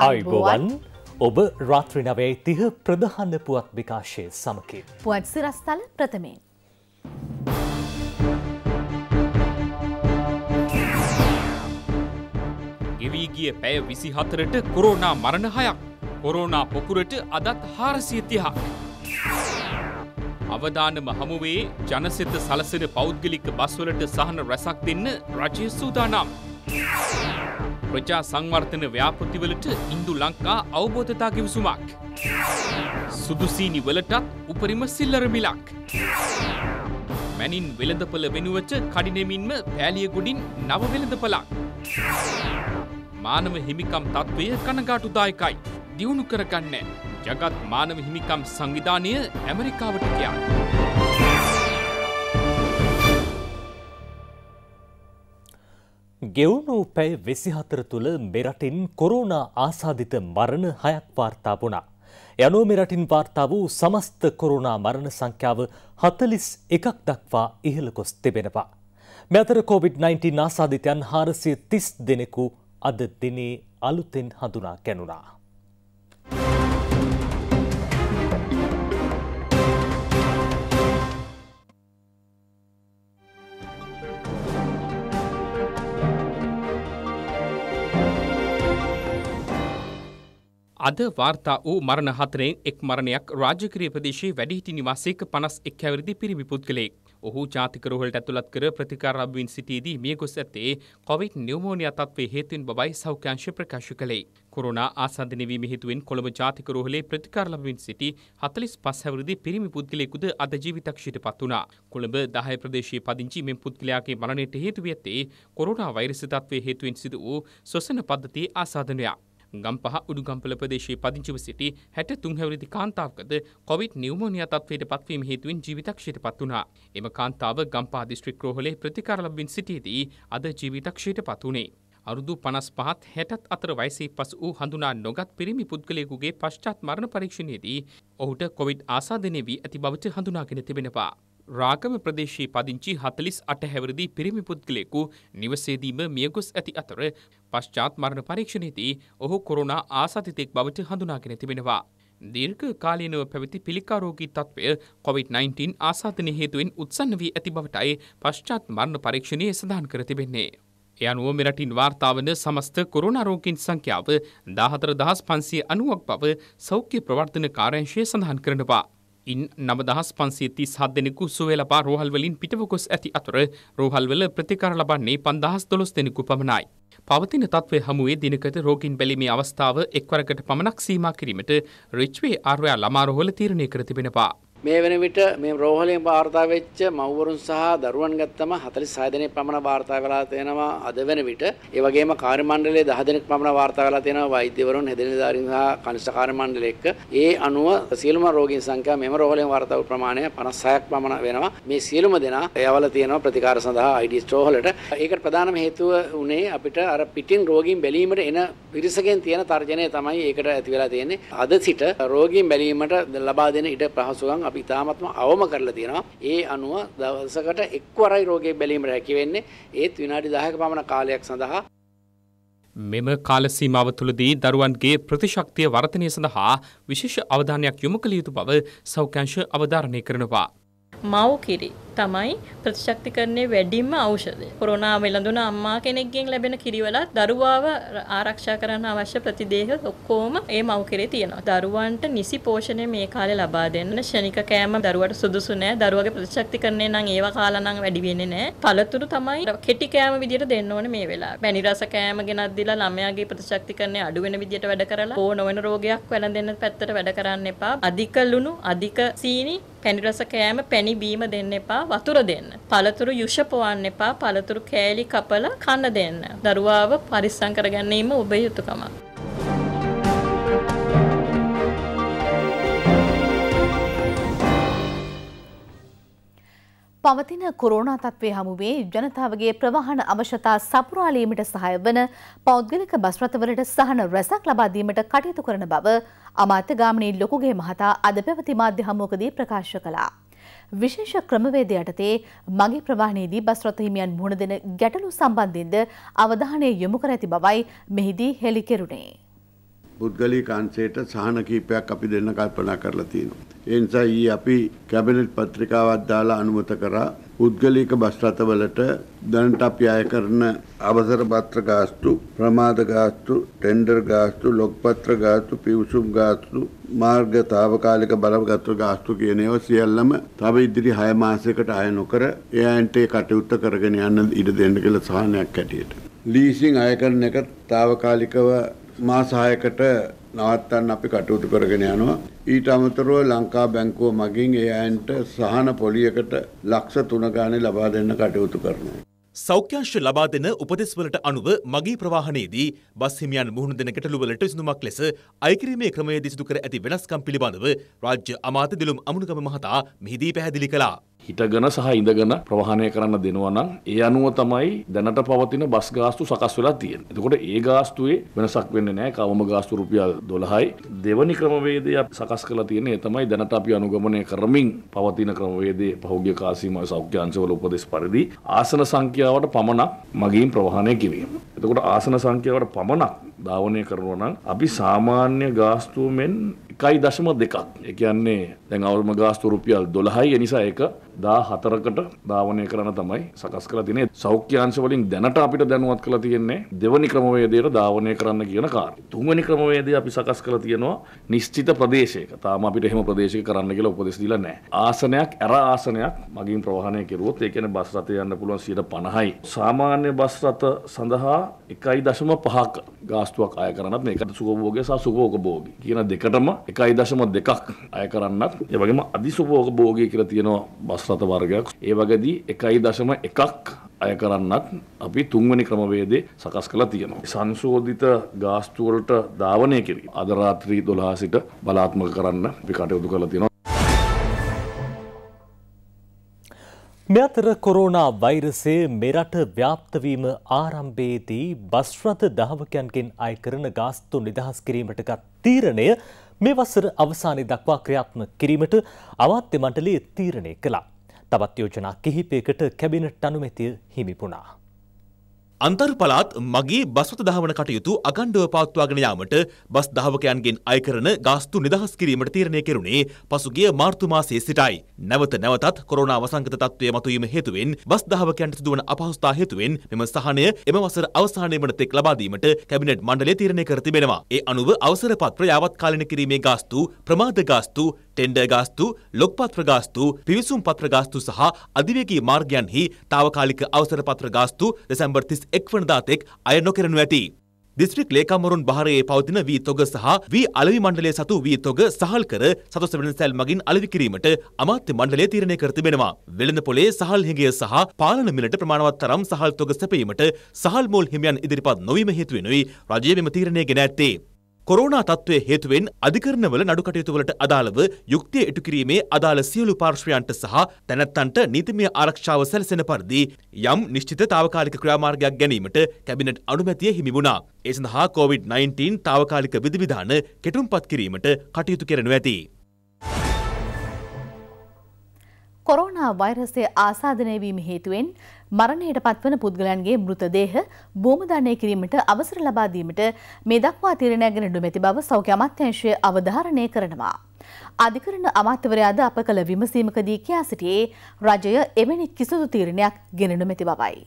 අයිබෝවන් ඔබ රාත්‍රිනවේ තිහ ප්‍රධහන්න පුවත් විකාශය සමකි. පුවත් සිරස්ථල ප්‍රථමයෙන්. ගෙවී ගිය පැය විසි හතරට කොරෝනා මරණ හයක් කොරෝනා පොකුරට අදත් හාරසියතිහා. අවධානම හමුවේ ජනසිත සලසන පෞද්ගලික බස්වලට සහන රැසක් දෙන්න රජය සූදානම්. ප්‍රජා සංවර්ධන ව්‍යාපෘතිවලට ඉන්දු ලංකා අවබෝධතා කිවිසුමක්. සුදුසීනි වලටත් උපරිම සිල්ලර මිලක්. මැනින් වෙළඳපළ වෙනුවච කඩිනෙමින්ම පෑලියගොඩින් නව වෙළඳපලක්. මානව හිමිකම් තත්ත්වය කනගාටුදායකයි. දියුණු කරගන්න ජගත් මානව හිමිකම් සංවිධානය ඇමරිකාවට කියන්න. ගෙවුණු පැය වෙසිහතර තුළ මෙරටින් කොරුණා ආසාධිත මරණ හයක් වාර්තා වුණා. යනෝ මෙරටින් වාර්තා වූ සමස්ත කොරුණා මරණ සංඛ්‍යාව හතලිස් එකක් දක්වා ඉහළ කොස් තිබෙනවා. මෙතර COොVID-19 ආසාධිතයන් හාරසිය තිස් දෙනෙකු අද දිනේ අලුතෙන් හඳුනා කැනුනා. අද වාර්තා වූ මරණ හතරෙන් එක් මරණයක් රාජකීය ප්‍රදේශයේ වැඩිහිටි නිවාසයක 51 හැවිරිදි පිරිමි පුද්ගලයෙක්. ඔහු ජාතික රෝහලට ඇතුළත් කර ප්‍රතිකාර ලැබුවින් සිටියේදී මිය ගොස් ඇත්තේ කොවිඩ් නියුමෝනියා තත්ත්වයේ හේතුවෙන් බවයි සෞඛ්‍යාංශය ප්‍රකාශ කළේ. කොරෝනා ආසන්න වීම හේතුවෙන් කොළඹ ජාතික රෝහලේ ප්‍රතිකාර ලැබුවින් සිටි 45 හැවිරිදි පිරිමි පුද්ගලයෙකුද අද ජීවිතක්ෂයට පත් වුණා. කොළඹ 10 ප්‍රදේශයේ පදිංචි මෙම පුද්ගලයාගේ මරණයට හේතු වී ඇත්තේ කොරෝනා වෛරස් තත්ත්වයේ හේතුවෙන් සිදු වූ ශ්වසන පද්ධතියේ ආසාදනයක්. ගම්පහ උඩුගම්පල ප්‍රදේශයේ පදිංචිව සිටි හැට තුන්හැවරිදි කාන්තාවකද කොවිඩ් නිවමෝනියා තත්වයට පත්වීම හේතුවෙන් ජීවිතක්ෂයට පත් වුණා. එම කාන්තාව ගම්පහ දිස්ත්‍රික් රෝහලේ ප්‍රතිකාර ලබමින් සිටියේදී අද ජීවිතක්ෂයට පත් වුණේ. අරුදු 55ත් 60ත් අතර වයසේ පසු වූ හඳුනා නොගත් පිරිමි පුද්ගලයෙකුගේ පශ්චාත් මරණ පරීක්ෂණයේදී ඔහුට කොවිඩ් ආසාදනය වී ඇති බවට හඳුනාගෙන තිබෙනවා. රාගම ප්‍රදේශයේ පදිංචි හතලිස් අටහැවරදි පිරිමි පුද්ගලයෙකු නිවසේදීම මියගොස් ඇති අතර පශ්චාත් මරණ පරීක්ෂණයේදී ඔහු කොරුණා ආසාතිතෙක් බවට හඳුනාගෙන තිබෙනවා. දීර්ඝ කාලීනව පැවති පිළිකාරෝගී තත්ත්වය COVID-19 ආසාතන හේතුවෙන් උත්සන්න වී ඇති බවටයි පශ්චාත් මරණ පරීක්ෂණයේ සඳහන් කර තිබෙන්නේ. එය අනුව මෙරටින් වාර්තාාවන සමස්ත කොරුණාරෝගීන් සංඛ්‍යාව දාහතර දහස් පන්සිය අනුවක් බව සෞඛ්‍ය ප්‍රවර්ධන කාරංශය සඳහන් කරනවා. ඉන් නවදහස් පන්සේ තිස් හත් දෙනෙකු සුවේ ලබා රෝහල්වලින් පිටවකොස් ඇති අතර රෝහල්වල ප්‍රතිකාර ලබන්නේ පන්දහස් දොළොස් දෙනෙකු පමණයි. පවතින තත්ත්වය හමුවේ දිනකට රෝගින් බැලීමේ අවස්ථාව එක්වරකට පමණක් සීමා කිරීමට රිච්වේ ආර්වයා ළමා රෝහල තීරණය කර තිබෙනවා. මේ වෙන විට මේ රෝහලෙන් වාර්තා වෙච්ච මව්වරුන් සහ දරුවන් ගත්තම 46 දෙනෙක් පමණ වාර්තා වෙලා තියෙනවා අද වෙන විට. ඒ වගේම කාර්ය මණ්ඩලයේ 10 දෙනෙක් පමණ වාර්තා වෙලා තියෙනවා වෛද්‍යවරුන්, හෙදිරිදාරින් සහ කනිෂ්ඨ කාර්ය මණ්ඩල එක්ක. ඒ අනුව සියලුම රෝගීන් සංඛ්‍යාව මෙම රෝහලෙන් වාර්තා වූ ප්‍රමාණය 56ක් පමණ වෙනවා. මේ සියලුම දෙනා යවලා තියෙනවා ප්‍රතිකාර සඳහා IDS රෝහලට. ඒකට ප්‍රධානම හේතුව උනේ අපිට අර පිටින් රෝගීන් බැලීමට එන පිරිසකෙන් තියෙන තර්ජනය තමයි ඒකට ඇති වෙලා තියෙන්නේ. අද සිට රෝගීන් බැලීමට ලබා දෙන ඉඩ පහසුකම් අපි ඉතාමත්ම අවම කරලා තියෙනවා. ඒ අනුව දවසකට එක්වරයි රෝගේ බැලීමට හැකි වෙන්නේ. ඒත් විනාඩි 10ක පමණ කාලයක් සඳහා මෙම කාලසීමාව තුළදී දරුවන්ගේ ප්‍රතිශක්තිය වර්ධනය සඳහා විශේෂ අවධානයක් යොමු කළ යුතු බව සෞඛ්‍යංශ අවධාරණය කරනවා. මව් කිරි තමයි ප්‍රතිශක්තිකරණයේ වැඩිම ඖෂධය. කොරෝනා වෙළඳුන අම්මා කෙනෙක්ගෙන් ලැබෙන කිරිවලත් දරුවාව ආරක්ෂා කරන්න අවශ්‍ය ප්‍රතිදේහ ඔක්කොම ඒ මව් කෙරේ තියෙනවා. දරුවන්ට නිසි පෝෂණය මේ කාලේ ලබා දෙන්න ශනික කෑම දරුවට සුදුසු නෑ. දරුවගේ ප්‍රතිශක්තිකරණය නම් ඒව කාලා නම් වැඩි වෙන්නේ නෑ. පළතුරු තමයි කෙටි කෑම විදියට දෙන්න ඕනේ මේ වෙලාවේ. පැණි රස කෑම ගෙනත් දීලා ළමයාගේ ප්‍රතිශක්තිකරණය අඩු වෙන විදියට වැඩ කරලා ඕ නොවන රෝගයක් වැළඳෙන්න පැත්තට වැඩ කරන්න එපා. අධික ලුණු, අධික සීනි, පැණි රස කෑම, පැණි බීම දෙන්න එපා. වතුර දෙන්න. පළතුරු යුෂපවන්න එපා. පළතුරු කෑලි කපලා කන්න දෙන්න. දරුවාව පරිස්සම් කරගැනීම ඔබේ යුතුයකමක්. පවතින කොරෝනා තත්ත්වය හමුවේ ජනතාවගේ ප්‍රවාහන අවශ්‍යතා සපුරාලීමට සහය වන පෞද්ගලික බස් රථවලට සහන රැසක් ලබා දීමට කටයුතු කරන බව අමාත්‍ය ගාමිණී ලොකුගේ මහතා අද පැවති මාධ්‍ය හමුවකදී ප්‍රකාශ කළා. විශේෂ ක්‍රමවේද යටතේ මගේ ප්‍රවාහනයේදී බස් රථ හිමියන් මුහුණ දෙන ගැටලු සම්බන්ධයෙන්ද අවධානය යොමු කර ඇති බවයි මෙහිදී හෙළි කෙරුණේ. පුද්ගලිකාන්සේට සහන කීපයක් අපි දෙන්න කල්පනා කරලා තියෙනවා. ඒ නිසා ඊ අපි කැබිනට් පත්‍රිකාවක් දාලා අනුමත කරා පුද්ගලික බස් රථවලට දැනට අපි අය කරන අවසර පත්‍ර ගාස්තු, ප්‍රමාද ගාස්තු, ටෙන්ඩර් ගාස්තු, ලොග් පත්‍ර ගාස්තු, පිවිසුම් ගාස්තු, මාර්ග తాවකාලික බලපත්‍ර ගාස්තු කියන ඒවා සියල්ලම තව ඉදිරි 6 මාසයකට අය නොකර ඒ අයන්ට ඒ කටයුත්ත කරගෙන යන්න ඉඩ දෙන්න කියලා සහනයක් ඇටියට. ලීසින් අය කරන එක తాවකාලිකව මාස 6කට නවත්තන්න අපි කටයුතු කරගෙන යනවා. ඊට අමතරව ලංකා බැංකුව මගින් ඒ අයන්ට සහන පොලියකට ලක්ෂ 3 ගානේ ලබා දෙන්න කටයුතු කරනවා. සෞඛ්‍යාංශ ලබා දෙන උපදෙස්වලට අනුව මගී ප්‍රවාහනයේදී බස් හිමියන් මුහුණ දෙන ගැටලුවලට විසඳුමක් ලෙස අයකිරීමේ ක්‍රමයේදී සිදු කර ඇති වෙනස්කම් පිළිබඳව රාජ්‍ය අමාත්‍ය දිලුම් අමුණුගම මහතා මෙහිදී පැහැදිලි කළා. හිටගෙන සහ ඉඳගෙන ප්‍රවාහනය කරන්න දෙනවා නම් ඒ අනුව තමයි දැනට පවතින බස් ගාස්තු සකස් වෙලා තියෙන්නේ. එතකොට ඒ ගාස්තුවේ වෙනසක් වෙන්නේ නැහැ. කවම ගාස්තු රුපියල් 12යි. දෙවනි ක්‍රමවේදය සකස් කරලා තියෙන්නේ තමයි දැනට අපි අනුගමනය කරමින් පවතින ක්‍රමවේදයේ පහෝගිය කාසීමා සෞඛ්‍ය අංශවල උපදෙස් පරිදි ආසන සංඛ්‍යාවට පමණක් මගින් ප්‍රවාහනය කිරීම. එතකොට ආසන සංඛ්‍යාවට පමණක් ධාවනය කරනවා නම් අපි සාමාන්‍ය ගාස්තුවෙන් එකයි දශම දෙකක් එකයන්නේ දැන් අවුම ගාස්තු රුපියල් දොළහයි එනිසා එක දා හතරකට ධාවනය කරන තමයි සකස් කළ තිනේ සෞඛ්‍යංශ වලින් දැනට අපිට දැනුවත් කළ තියෙන්නේ දෙවනි ක්‍රමවේදයට ධාවනය කරන්න කියන කාර්ය. තුන්වැනි ක්‍රමවේදය අපි සකස් කළ තියෙනවා නිශ්චිත ප්‍රදේශයක. තාම අපිට එහෙම ප්‍රදේශයක කරන්න කියලා උපදෙස් දීලා නැහැ. ආසනයක් අර ආසනයක් මගින් ප්‍රවාහනය කෙරුවොත් ඒ කියන්නේ බස් රථය යන්න පුළුවන් 50යි. සාමාන්‍ය බස් රථ සඳහා 1.5ක ගාස්තුවක් අය කරන්නත් මේකට සුකභෝගය සහ සුකෝක භෝගී කියන දෙකටම එකයි දශම දෙකක් අය කරන්නත් ඒ වගේම අධිසුකෝක භෝගී කියලා තියෙනවා බස් රථ වර්ගයක් ඒ වගේදී එකයි දශම එකක් අය කරන්නත් අපි තුන්වැනි ක්‍රමවේදේ සකස් කළා තියෙනවා. සංශෝධිත ගාස්තු වලට ධාවනය කිරීම අද රාත්‍රී 12 සිට බලාත්මක කරන්න අපි කටයුතු කරලා තියෙනවා. මෙතර කොරෝනා වෛරසය මෙරට ව්‍යාප්තවීම ආරම්භයේදී බස් රථ දහවකයන්ගෙන් අය කරන ගාස්තු නිදහස් කිරීමට ගත් තීරණය මේ වසර අවසානයේ දක්වා ක්‍රියාත්මක කිරීමට අමාත්‍ය මණ්ඩලය තීරණය කළා. තවත් යෝජනා කිහිපයකට කැබිනට් අනුමැතිය හිමිපුණා. අන්තර්පලාත් මගේ බස්වත දහවන කටයුතු අගණ්ඩව පවත්වාගෙන යාමට බස් දහවකයන්ගෙන් අයකරන ගාස්තු නිදහස් කිරීමට තීරණය කෙරුණේ පසුගිය මාර්තු මාසයේ සිටයි. නැවත නැවතත් කොරෝනා වසංගත තත්ත්වය මතුවීම හේතුවෙන් බස් දහවකයන්ට සිදුවන අපහසුතා හේතුවෙන් මෙම සහනය එම වසර අවසානයේ වන තෙක් ලබා දීමට කැබිනට් මණ්ඩලය තීරණය කර තිබෙනවා. ඒ අනුව අවසර පත්‍ර යාවත්කාලින කිරීමේ ගාස්තු, ප්‍රමාද ගාස්තු, ටෙන්ඩර් ගාස්තු, ලොක්පත්‍ර ගාස්තු, පිවිසුම් පත්‍ර ගාස්තු සහ අධිවේගී මාර්ගයන්හි తాවකාලික අවසර පත්‍ර ගාස්තු දෙසැම්බර් 30 මැතිස් එක්වන දාතෙක් අය නොකරනු ඇති. දිස්ත්‍රික් ලේකම්වරුන් භාරයේ පවතින වී තොග සහ වී අලවි මණ්ඩලය සතු වී තොග සහල් කර සතොස් වෙළඳ සැල් මගින් අලවි කිරීමට අමාත්‍ය මණ්ඩලය තීරණය කර තිබෙනවා. වෙළඳ පොලේ සහල් හිඟය සහ පාලන මිලට ප්‍රමාණවත් තරම් සහල් තොග සැපීමට සහල් මෝල් හිමියන් ඉදිරිපත් නොවීම හේතුවෙනුයි රජය මෙම තීරණය ගෙන ඇත්තේ. කොරෝනා තත්ත්වය හේතුවෙන් අධිකරණවල නඩු කටයුතුවලට අදාළව යුක්තිය ඉටු කිරීමේ අදාළ සියලු පාර්ශ්වයන්ට සහ තැනැත්තන්ට නීතිමය ආරක්ෂාව සැලසෙන පරිදි යම් නිශ්චිත తాවකාලික ක්‍රියාමාර්ගයක් ගැනීමට කැබිනට් අනුමැතිය හිමි වුණා. ඒ සඳහා COVID-19 తాවකාලික විධිවිධාන කෙටුම්පත් කිරීමට කටයුතු කෙරෙනු ඇති. කොරෝනා වෛරසය ආසාධනය වීම හේතුවෙන් මරණයට පත්වන පුද්ගලයන්ගේ මෘතදේහ බෝමදානය කිරීමට අවසර ලබා දීමට මේ දක්වා තීරණයක් ගෙන නොමැති බව සෞඛ්‍ය අමාත්‍යාංශය අවධාරණය කරනවා. අධිකරණ අමාත්‍යවරයාද අප කළ විමසීමකදී කියා සිටියේ රජය එවැනි කිසිදු තීරණයක් ගෙන නොමැති බවයි.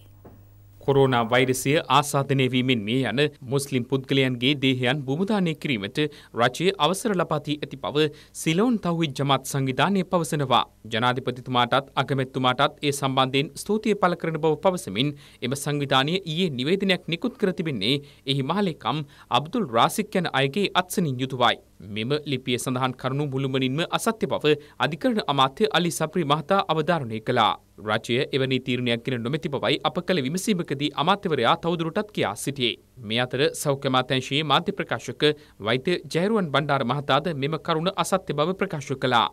කොරෝනා වෛරසය ආසාධනය වීමෙන් මේ යන මුස්ලිම් පුද්ගලයන්ගේ දේහයන් බුමුදානය කිරීමට රජයේ අවසර ලබා දී ඇති බව සිලෝන් තවුහිද් ජමාත් සංවිධානය පවසනවා. ජනාධිපතිතුමාටත් අගමැතිතුමාටත් ඒ සම්බන්ධයෙන් ස්තුතිය පළ කරන බව පවසමින් එම සංවිධානය ඊයේ නිවේදනයක් නිකුත් කර තිබෙන්නේ එහි මහලේකම් අබ්දුල් රාසික් යන අයගේ අත්සනින් යුතුවයි. මෙම ලිපිය සඳහන් කරනු මුළුමනින්ම අසත්‍ය බව අධිකරණ අමාත්‍ය අලි සප්‍රි මහතා අවධාරණය කළා. රාජ්‍යය එවැනි තීරණයක් ගෙන නොමැති බවයි අප කළ විමසීමකදී අමාත්‍යවරයා තවදුරටත් කියා සිටියේ. මේ අතර සෞඛ්‍ය මාත්‍යංශයේ මාධ්‍ය ප්‍රකාශක වෛද්‍ය ජයරුවන් බණ්ඩාර මහතාද මෙම කරුණ අසත්‍ය බව ප්‍රකාශ කළා.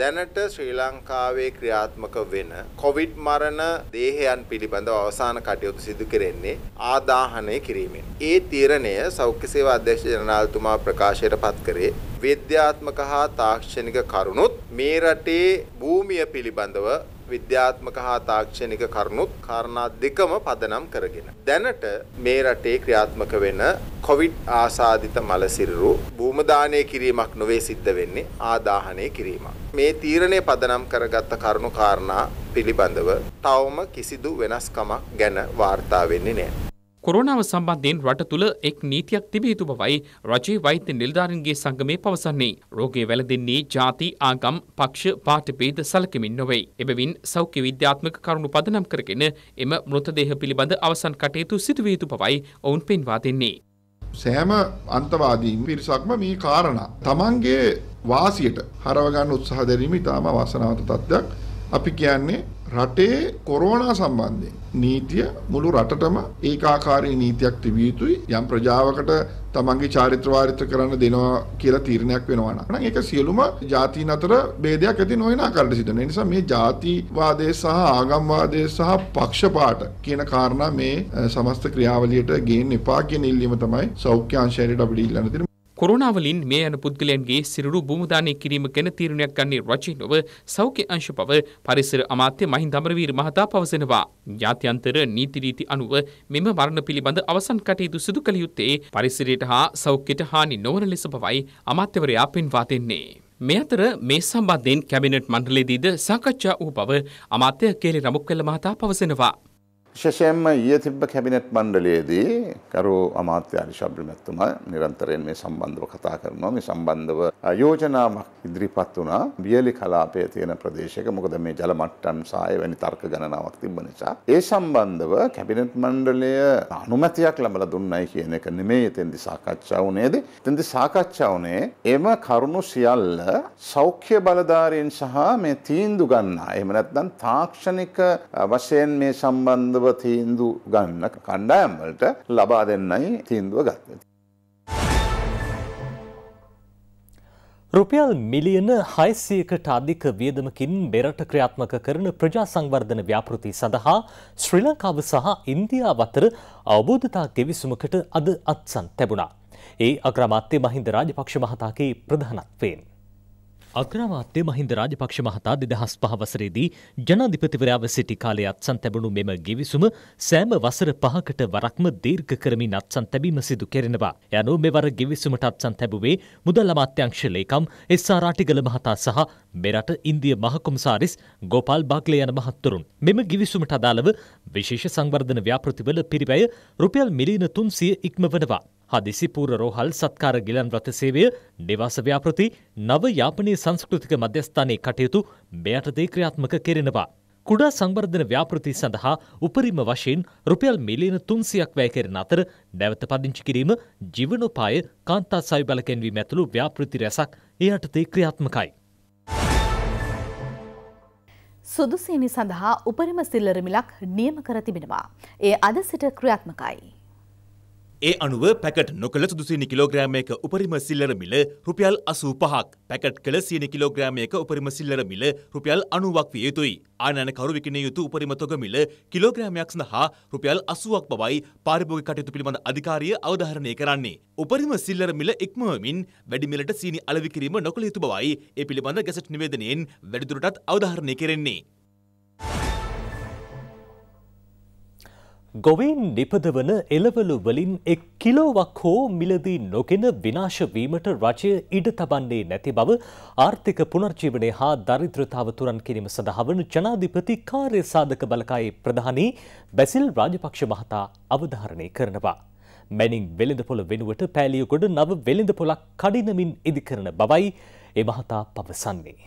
දැනට ශ්‍රී ලංකාවේ ක්‍රියාත්මක වෙන කොවිඩ් මරණ දේහයන් පිළිබඳව අවසාන කටයුතු සිදු කෙරෙන්නේ ආදාහනය කිරීමෙන්. ඒ තීරණය සෞඛ්‍ය සේවා අධ්‍යක්ෂ ජනරාල්තුමා ප්‍රකාශයට පත් කරේ විද්‍යාත්මක හා තාක්ෂණික කරුණුත් මේ රටේ භූමිය පිළිබඳව විද්‍යාත්මක හා තාක්ෂණික කරුණුත් කාරණා දෙකම පදනම් කරගෙන. දැනට මේ රටේ ක්‍රියාත්මක වෙන කොවිඩ් ආසාධිත මලසිරුරු භූමදානය කිරීමක් නොවේ සිද්ධ වෙන්නේ ආදාහනය කිරීමක්. මේ තීරණය පදනම් කරගත්ත කරුණු කාරණා පිළිබඳව තවම කිසිදු වෙනස්කමක් ගැන වාර්තා වෙන්නේ නැහැ. කොරෝනාව සම්බන්ධයෙන් රට තුළ එක් නීතියක් තිබිය යුතු බවයි රජයේ වෛද්‍ය නිලධාරීන්ගේ සංගමය පවසන්නේ. රෝගය වැළඳෙන්නේ ජාති, ආගම්, පක්ෂ, පාට ભેද සැලකෙමින් නොවේ. එබැවින් සෞඛ්‍ය විද්‍යාත්මක කරුණු පදනම් කරගෙන එම මෘතදේහ පිළිබඳ අවසන් කටයුතු සිදුවිය යුතු බවයි ඔවුන් පෙන්වා දෙන්නේ. සෑම අන්තවාදීන් පිරිසක්ම මේ කාරණා තමන්ගේ වාසියට හරව ගන්න උත්සාහ දැරීම ඉතාම වාසනාවන්ත තත්ත්වයක්. අපි කියන්නේ රටේ කොරෝනා සම්බන්ධයෙන් නීතිය මුළු රටටම ඒකාකාරී නීතියක් තිබිය යුතුයි යම් ප්‍රජාවකට තමන්ගේ චාරිත්‍ර වාරිත්‍ර කරන්න දෙනවා කියලා තීරණයක් වෙනවා නම් ඒක සියලුම ජාතීන් අතර ભેදයක් ඇති නොවන ආකාරයට සිදුන. ඒ නිසා මේ ජාතිවාදය සහ ආගම්වාදය සහ පක්ෂපාත කියන කාරණා මේ සමස්ත ක්‍රියාවලියට ගේන්න එපා කියන ඉල්ලීම තමයි සෞඛ්‍ය අංශයට අපිට ඉල්ලන්න තියෙන කොරුණාවලින් මේ යන පුද්ගලයන්ගේ සිරුරු භූමදානය කිරීම ගැන තීරණයක් ගන්නේ රජය නොව සෞඛ්‍ය අංශ බව පරිසර අමාත්‍ය මහින්ද අමරවීර මහතා පවසනවා. ජාත්‍යන්තර නීති රීති අනුව මෙම මරණ පිළිබඳ අවසන් කටයුතු සිදු කළ යුත්තේ පරිසරයට හා සෞඛ්‍යයට හානි නොවන ලෙස බවයි අමාත්‍යවරයා පෙන්වා දෙන්නේ. මේ අතර මේ සම්බන්ධයෙන් කැබිනට් මණ්ඩලයේදීද සාකච්ඡා වූ බව අමාත්‍ය කේලි රමුක්වෙල්ල මහතා පවසනවා. විශෂයෙන්ම ඊය තිබ්බ කැබිනට් මණ්ඩලයේදී කරු අමාත්‍යාරි ශබ්‍රමැත්තුමා නිරන්තරයෙන් මේ සම්බන්ධව කතා කරනවා මේ සම්බන්ධව යෝජනාවක් ඉදිරිපත් වුණා බියලි කලාපය තියෙන ප්‍රදේශයක මොකද මේ ජල මට්ටම් සාය වැනි තර්ක ගණනාවක් තිබ්බ නිසා ඒ සම්බන්ධව කැබිනට් මණ්ඩලය අනුමැතියක් ලැබලා දුන්නයි කියන එක නෙමෙයි එතෙන්දි සාකච්ඡා වුණේද එතෙන්දි සාකච්ඡා වුණේ එම කරුණු සියල්ල සෞඛ්‍ය බලධාරීන් සහ මේ තීන්දුව ගන්නා එහෙම නැත්නම් තාක්ෂණික වශයෙන් මේ සම්බන්ධ පිළිබඳව තීන්දු ගන්න කණ්ඩායම්වලට ලබා දෙන්නයි තීන්දුව ගත්තේ. රුපියල් මිලියන හයිසියකට අධික වියදමකින් බෙරට ක්‍රියාත්මක කරන ප්‍රජා සංවර්ධන ව්‍යාපෘති සඳහා ශ්‍රී ලංකාව සහ ඉන්දියාව අතර අවබෝධතා ගෙවිසුමකට අද අත්සන් තැබුණා. ඒ අග්‍රමාත්‍ය මහින්ද රාජපක්ෂ මහතාගේ ප්‍රධානත්වයෙන්. අග්‍රාමාත්‍ය මහින්ද රාජපක්ෂ මහතා දෙදහස් පහ වසරේදී ජනාධිපතිවරයාව සිටි කාලේ අත්සන් තැබුණු මෙම ගෙවිසුම සෑම වසර පහකට වරක්ම දීර්ඝ කරමින් අත්සන් තැබීම සිදු කෙරෙනවා. යනු මෙවර ගෙවිසුමට අත්සන් තැබුවේ මුදල් අමාත්‍යංශ ලේකම් එස් ආර් රාටිගල මහතා සහ මෙරට ඉන්දිය මහකොමසාරිස් ගෝපාල් බාග්ලේ යන මහත්තුරුන්. මෙම ගෙවිසුමට අදාළව විශේෂ සංවර්ධන ව්‍යාපෘතිවල පිරිවැය රුපියල් මිලියන තුන්සිය ඉක්මවනවා. හදිසිපූර රෝහල් සත්කාර ගිලන් රථ සේවය නිවාස ව්‍යාපෘති නව යාපනය සංස්කෘතික මධ්‍යස්ථානයේ කටයුතු මෙයටදේ ක්‍රියාත්මක කෙරෙනවා. කුඩා සංවර්ධන ව්‍යාපෘති සඳහා උපරිම වශයෙන් රුපියල් මිලියන තුන්සියක් වැය කරන අතර නැවත පදිංචි කිරීම ජීවනෝපාය කාන්තා සවි බල කෙන්වීම ඇතුළු ව්‍යාපෘති රැසක් ඒ යටතේ ක්‍රියාත්මකයි. සුදුසීනි සඳහා උපරිම සිල්ලර මිලක් නියම කර තිබෙනවා. ඒ අද සිට ක්‍රියාත්මකයි. ඒ අනුව පැකට් නොකළ සුදුසිනි කිලෝග්‍රෑමයක උපරිම සිල්ලර මිල රුපියල් අසූ පහක් පැකට් කළ සීනි කිලෝග්‍රෑමයක උපරිම සිල්ලර මිල රුපියල් අනුවක් විය යුතුයි. ආනයන කරු විකිණිය යුතු උපරිම තොග මිල කිලෝග්‍රෑමයක් සඳහා රුපියල් අසුවක් බවයි පාරිභෝගික කටයුතු පිළිබඳ අධිකාරිය අවධාරණය කරන්නේ. උපරිම සිල්ලර මිල ඉක්මවමින් වැඩි මිලට සීනි අලෙවි කිරීම නොකළ යුතු බවයි ඒ පිළිබඳ ගැසට් නිවේදනයෙන් වැඩිදුරටත් අවධාරණය කෙරෙන්නේ. ගොවීන් නිපදවන එළවලු වලින් එක් කිලෝවක් හෝ මිලදී නොගෙන විනාශවීමට රජය ඉඩ තබන්නේ නැති බව ආර්ථික පුනර්ජීවනය හා දරිද්‍රතාව තුරන් කිරීම සඳහා වන ජනාධිපති කාර්ය සාධක බලකායේ ප්‍රධානී බැසිල් රාජපක්ෂ මහතා අවධාරණය කරනවා. මැනිින් වෙළඳපොළ වෙනුවට පෑලියකොඩ නව වෙළඳ පොලක් කඩිනමින් ඉදිකරන බවයි එ මහතා පවසන්නේ.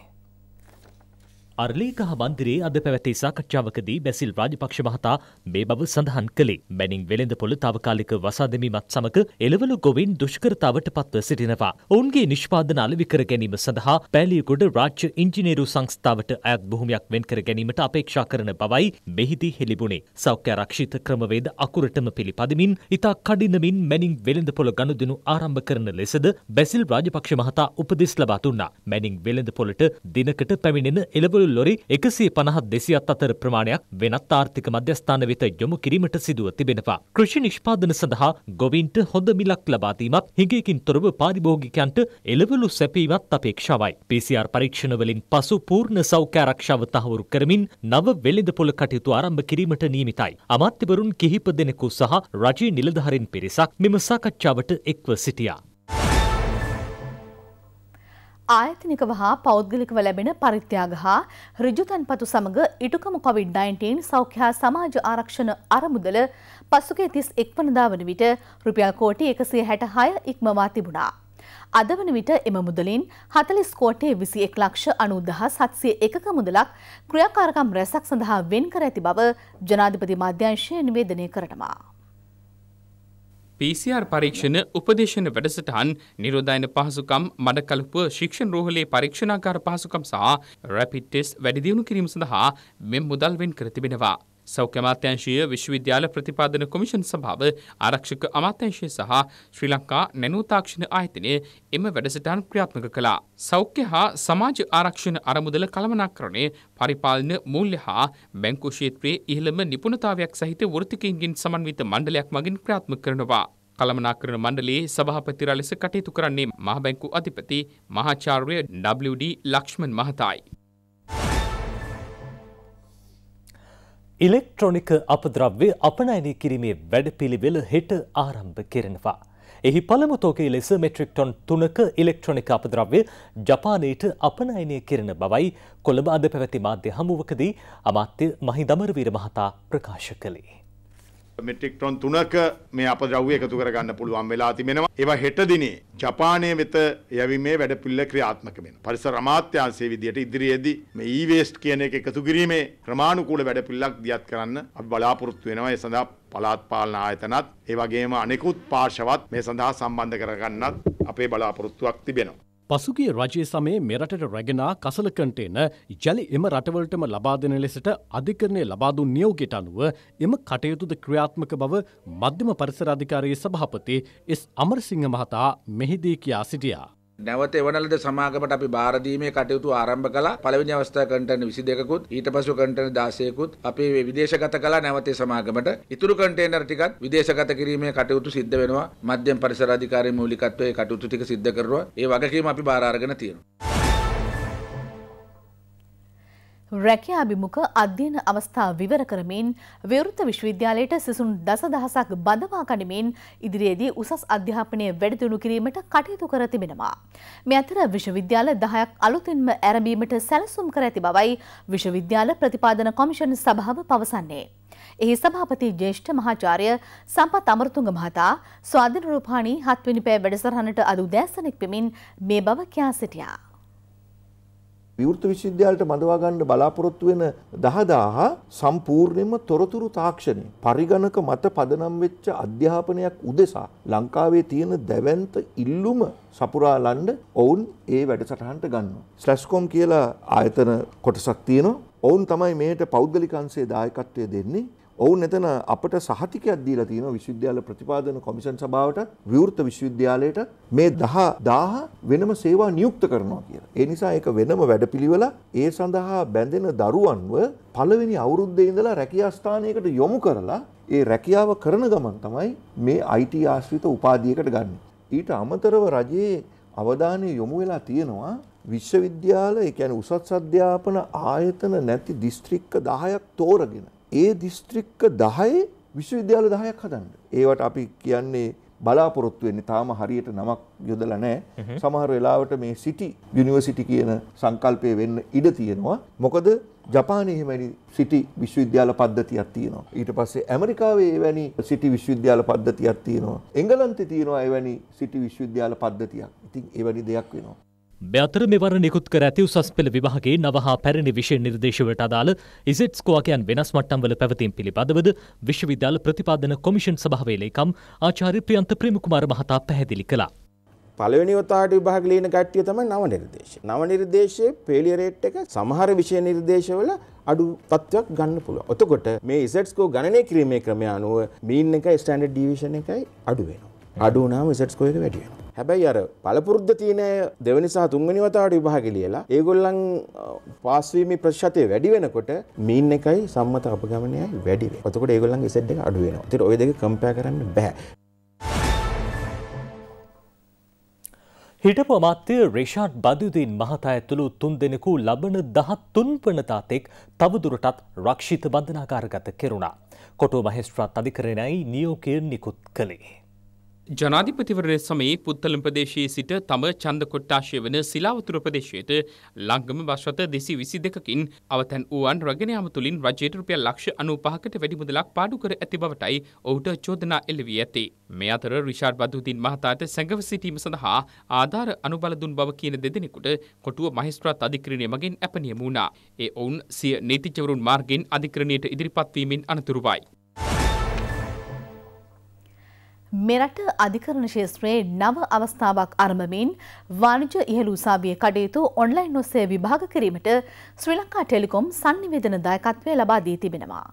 අර්ලීකහ මන්දිරේ අද පැවැති සාකච්ඡාවකදී බැසිල් රාජපක්ෂ මහතා මේ බව සඳහන් කළේ මැනින් වෙළඳපොළ තාවකාලික වසාදමීමත් සමඟ එළවලු ගොවින් දුෂ්කරතාවට පත්ව සිටිනවා. ඔවුන්ගේ නිෂ්පාදන අලවිකර ගැනීම සඳහා පෑලියගොඩ රාජ්‍ය ඉංජිනේරු සංස්ථාවට අයත් බොහොමයක් වෙන්කර ගැනීමට අපේක්ෂා කරන බවයි මෙහිදී හෙළිබුණේ. සෞඛ්‍ය ආරක්ෂිත ක්‍රමවේද අකුරටම පිළිපදමින් ඉතා කඩිනමින් මැනින් වෙළඳපොළ ගනුදෙනු ආරම්භ කරන ලෙසද බැසිල් රාජපක්ෂ මහතා උපදෙස් ලබා දුන්නා. මැනින් වෙළඳපොළට දිනකට පැමිණෙන එළවලු මුදල් ලොරි එකසිය පනහත් දෙසියත් අතර ප්‍රමාණයක් වෙනත් ආර්ථික මධ්‍යස්ථාන වෙත යොමු කිරීමට සිදුව තිබෙනවා. කෘෂි නිෂ්පාදන සඳහා ගොවින්ට හොඳ මිලක් ලබාදීමත් හිඟයකින් තොරව පාරිභෝගිකයන්ට එළවලු සැපීමත් අපේක්ෂාවයි. PCR පරීක්ෂණවලින් පසු පූර්ණ සෞඛ්‍ය ආරක්ෂාව තහවුරු කරමින් නව වෙළඳ පොළ කටයුතු ආරම්භ කිරීමට නියමිතයි. අමාත්‍යවරුන් කිහිප දෙනෙකු සහ රජයේ නිලධාරීන් පිරිසක් මෙම සාකච්ඡාවට එක්ව සිටියා. ආයතනිකව හා පෞද්ගලිකව ලැබෙන පරිත්‍යාග හා ඍජුතන්පතු සමග ඉටුකම කොවිඩ්-19 සෞඛ්‍ය හා සමාජ ආරක්ෂණ අරමුදල පසුගිය 31 වනදා වන විට රුපියල් කෝටි 166 ඉක්මවා තිබුණා. අද වන විට එම මුදලින් 40 කෝටි 21 ලක්ෂ 90701ක මුදලක් ක්‍රියාකාරකම් රැසක් සඳහා වෙන් කර ඇති බව ජනාධිපති මාධ්‍යංශය නිවේදනය කරනවා. PCR පරීක්ෂණ උපදේශන වැඩසටහන් නිරෝධායන පහසුකම් මඩකලපුව ශික්ෂණ රෝහලේ පරීක්ෂණාකාර පහසුකම් සහ රැපිඩ් ටෙස්ට් වැඩිදියුණු කිරීම සඳහා මෙම මුදල් වෙන් කර තිබෙනවා. සෞඛ්‍ය අමාත්‍යංශීය විශ්වවිද්‍යාල ප්‍රතිපාදන කොමිෂන් සභාව ආරක්ෂක අමාත්‍යංශය සහ ශ්‍රී ලංකා නැනූ තාක්ෂණ ආයතනය එම වැඩසටහන් ක්‍රියාත්මක කළා. සෞඛ්‍ය හා සමාජ ආරක්ෂණ අරමුදල කළමනාකරණය පරිපාලන මූල්‍ය හා බැංකු ක්ෂේත්‍රයේ ඉහළම නිපුණතාවයක් සහිත වෘත්තිකයින්ගෙන් සමන්විත මණ්ඩලයක් මගින් ක්‍රියාත්මක කරනවා. කළමනාකරණ මණ්ඩලයේ සභාපතිරා ලෙස කටයුතු කරන්නේ මහ බැංකු අධිපති මහාචාර්ය WD ලක්ෂ්මන් මහතායි. ඉලෙක්ට්‍රොනික අපද්‍රව්‍ය අපනයනය කිරීමේ වැඩපිළිවෙල හෙට ආරම්භ කරනවා. එහි පළමුතෝකයේ ලෙස මෙට්‍රික්ටොන් තුනක ඉලෙක්ට්‍රොනික අපද්‍රව්‍ය ජපානයට අපනයනය කරන බවයි කොළඹ අද පැවැති මාධ්‍ය හමුවකදී අමාත්‍ය මහිදමරවීර මහතා ප්‍රකාශ කළේ. මෙට්‍රික් ටොන් 3ක මේ අපද්‍රව්‍ය එකතු කරගන්න පුළුවන් වෙලා තිබෙනවා. ඒවා හෙට දිනේ ජපානයේ වෙත යැවීමේ වැඩපිළිවෙල ක්‍රියාත්මක වෙනවා. පරිසර අමාත්‍යාංශයේ විදියට ඉදිරියේදී මේ e-waste කියන එක එකතු කිරීමේ ක්‍රමානුකූල වැඩපිළිවෙලක් දියත් කරන්න අපි බලාපොරොත්තු වෙනවා. ඒ සඳහා පළාත් පාලන ආයතනත් ඒ වගේම අනෙකුත් පාර්ශවත් මේ සඳහා සම්බන්ධ කරගන්නත් අපේ බලාපොරොත්තුවක් තිබෙනවා. පසුගිය රජය සමයේ මෙරටට රැගෙනා කසලකන්ටේන ජලි එම රටවලටම ලබාදෙන ලෙසට අධිකරණය ලබාදුන් නියෝගයට අනුව එම කටයුතුද ක්‍රියාත්මක බව මධ්‍යම පරිසර අධිකාරයේ සභාපති එස් අමරසිංහ මහතා මෙහිදී කියා සිටියා. නැවත එවනලද සමාගමට අපි භාරදීමේ කටයුතු ආරම්භ කළා පළවෙනි අවස්ථාව කන්ටේනර් 22කුත් ඊට පසු කන්ටේනර් 16කුත් අපි විදේශගත කළා නැවතේ සමාගමට ඉතුරු කන්ටේනර් ටිකත් විදේශගත කිරීමේ කටයුතු සිද්ධ වෙනවා මධ්‍යම පරිසර අධිකාරියේ මූලිකත්වයේ කටයුතු ටික සිද්ධ කරනවා ඒ වගකීම අපි බාර අරගෙන තියෙනවා රැකියාභිමුඛ අධ්‍යයන අවස්ථා විවර කරමින් විවෘත විශ්වවිද්‍යාලයට සිසුන් දසදහසක් බඳවා කඩමින් ඉදිරියේදී උසස් අධ්‍යාපනය වැඩදියුණු කිරීමට කටයුතු කර තිබෙනවා. මේ අතර විශ්වවිද්‍යාල දහයක් අලුතින්ම ඇරඹීමට සැලසුම් කර ඇති බවයි විශ්වවිද්‍යාල ප්‍රතිපාදන කොමිෂන් සභාව පවසන්නේ. එහි සභාපති ජේෂ්ඨ මහාචාර්ය සම්පත් අමරතුංග මහතා ස්වාධීන රූපාණී හත්වෙනි පෑ වැඩසටහනට අද උදෑසනෙක් පෙමින් මේ බව කියා සිටියා. විවෘත විශ්වවිද්‍යාලයට මඳවා ගන්න බලාපොරොත්තු වෙන 10000 සම්පූර්ණයෙන්ම තොරතුරු තාක්ෂණය පරිගණක මත පදනම් වෙච්ච අධ්‍යාපනයක් උදෙසා ලංකාවේ තියෙන දැවැන්ත ඉල්ලුම සපුරාලන්න ඔවුන් ඒ වැඩසටහනට ගන්නවා. ස්ලැස්කොම් කියලා ආයතන කොටසක් තියෙනවා. ඔවුන් තමයි මේට පෞද්ගලික අංශයේ දායකත්වය දෙන්නේ. ඔවුන් එතන අපට සහතිකයක් දීලා තියෙනවා විශ්වවිද්‍යාල ප්‍රතිපාදන කොමිෂන් සභාවට විවෘත විශ්වවිද්‍යාලයට මේ 10000 වෙනම සේවා නියුක්ත කරනවා කියලා. ඒ නිසා ඒක වෙනම වැඩපිළිවෙල ඒ සඳහා බැඳෙන දරුවන්ව පළවෙනි අවුරුද්දේ ඉඳලා රැකියා ස්ථානයකට යොමු කරලා ඒ රැකියාව කරන ගමන් තමයි මේ IT ආශ්‍රිත උපාධියකට ගන්න. ඊට අමතරව රජයේ අවධානය යොමු වෙලා තියෙනවා විශ්වවිද්‍යාල ඒ කියන්නේ උසස් අධ්‍යාපන ආයතන නැති දිස්ත්‍රික්ක 10ක් තෝරගෙන ඒ දිස්ත්‍රික්ක 10 විශ්වවිද්‍යාල 10ක් හදන්න. ඒවට අපි කියන්නේ බලාපොරොත්තු වෙන්නේ තාම හරියට නමක් යොදලා නැහැ. සමහර වෙලාවට මේ සිටි යුනිවර්සිටි කියන සංකල්පය වෙන්න ඉඩ තියෙනවා. මොකද ජපානයේ එහෙමනි සිටි විශ්වවිද්‍යාල පද්ධතියක් තියෙනවා. ඊට පස්සේ ඇමරිකාවේ එවැනි සිටි විශ්වවිද්‍යාල පද්ධතියක් තියෙනවා. එංගලන්තේ තියෙනවා එවැනි සිටි විශ්වවිද්‍යාල පද්ධතියක්. ඉතින් එවැනි දෙයක් වෙනවා. මෙතර මෙවර නිකුත් කර ඇති උසස් පෙළ විභාගේ නවහා පැරණි විෂය නිර්දේශවලට අදාළ ඉසෙට් ස්කෝකයන් වෙනස් මට්ටම්වල පැවතීම් පිළිබඳවද විශ්වවිද්‍යාල ප්‍රතිපාදන කොමිෂන් සභාවේ ලේකම් ආචාර්ය ප්‍රියන්ත ප්‍රේමකුමාර මහතා පැහැදිලි කළා. පළවෙනි වතාවට විභාග ලියන කට්ටිය තමයි නව නිර්දේශය. නව නිර්දේශයේ ෆේලියර් රේට් එක සමහර විෂය නිර්දේශවල අඩු තත්ත්වයක් ගන්න පුළුවන්. එතකොට මේ Z score ගණනය කිරීමේ ක්‍රමය අනුව mean එකයි standard deviation එකයි අඩු වෙනවා. අඩු වුණාම Z score එක වැඩි වෙනවා. හැබැයි අර පළපුරුද්ධ තියෙන දෙවනි සහ තුන්වෙනි වතාවට විභාග ලියලා ඒගොල්ලන් පාස්වීමේ ප්‍රතිශතය වැඩි වෙනකොට මීන් එකයි සම්මත අපගමනයයි වැඩි වෙනවා. එතකොට ඒගොල්ලන්ගේ සෙට් එක අඩු වෙනවා. ඒතර ওই දෙක කම්පයර් කරන්න බෑ. හිටපු අමාත්‍ය රේෂාඩ් බදුදීන් මහතා ඇතුළු තුන් දෙනෙකු ලබන දහත් තුන්පනතාතෙක් තවදුරටත් රක්ෂිත බන්ධනාකාරගත කෙරුණා. කොටුව මහෙස්ත්‍රාත් අධිකරණයි නියෝකයෙන් නිකුත් කළේ. ජනාධිපතිවරය සමයේ පුත්තලම් ප්‍රදේශයේ සිට තම චන්ද කොට්ටාශය වන සිලාවතුර ප්‍රදේශයට ලංගම වශ්වත දෙසි විසි දෙකකින් අවතැන් වුවන් රගෙනයාම තුළින් රජේටරුපය ලක්ෂ අනුපාහකට වැඩිමුදලක් පාඩු කර ඇති බවටයි ඔහුට චෝදනා එල්ලවී ඇති. මේ අතර රිෂාඩ් බදුදීන් මහතාට සැඟව සිටීම සඳහා ආධාර අනුබලදුන් බව කියන දෙදෙනෙකුට කොටුව මහිස්ත්‍රාත් අධික්‍රණය මගින් ඇපනියමුණා. ඒ ඔවුන් සිය නීතිචවරුන් මාර්ගෙන් අධික්‍රණයට ඉදිරිපත්වීමෙන් අනතුරුවයි. මෙරට අධිකරණ ශේත්‍රයේ නව අවස්ථාවක් අරඹමින් වාණිජ ඉහළ උසාවියේ කටයුතු ඔන්ලයින් ඔස්සේ විභාග කිරීමට ශ්‍රී ලංකා ටෙලිකොම් sannivedana දායකත්වය ලබා දී තිබෙනවා.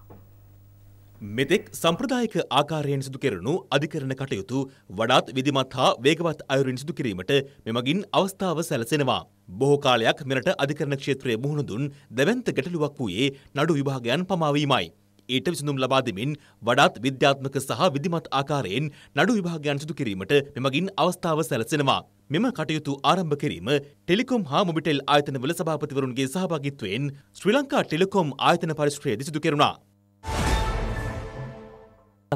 මෙතෙක් සම්ප්‍රදායික ආකාරයෙන් සිදු කෙරෙනු අධිකරණ කටයුතු වඩාත් විධිමත් හා වේගවත් අයුරින් සිදු කිරීමට මෙමගින් අවස්ථාව සැලසෙනවා. බොහෝ කාලයක් මෙරට අධිකරණ ක්ෂේත්‍රයේ මුහුණ දුන් දැවැන්ත ගැටලුවක් වූයේ නඩු විභාගයන් පමාවීමයි. ඊට විසඳුම් ලබා දෙමින් වඩාත් විද්‍යාත්මක සහ විධිමත් ආකාරයෙන් නඩු විභාගයන් සිදු කිරීමට මෙමගින් අවස්ථාව සැලසෙනවා. මෙම කටයුතු ආරම්භ කිරීම ටෙලිකොම් හා මොබිටෙල් ආයතනවල සභාපතිවරුන්ගේ සහභාගිත්වයෙන් ශ්‍රී ලංකා ටෙලිකොම් ආයතන පරිශ්‍රයේදී සිදු කෙරුණා.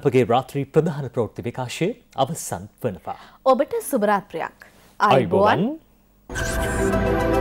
අපගේ රාත්‍රී ප්‍රධාන ප්‍රවෘත්ති විකාශය අවසන් වනවා. ඔබට සුබ රාත්‍රියක්. ආයුබෝවන්. Thank you.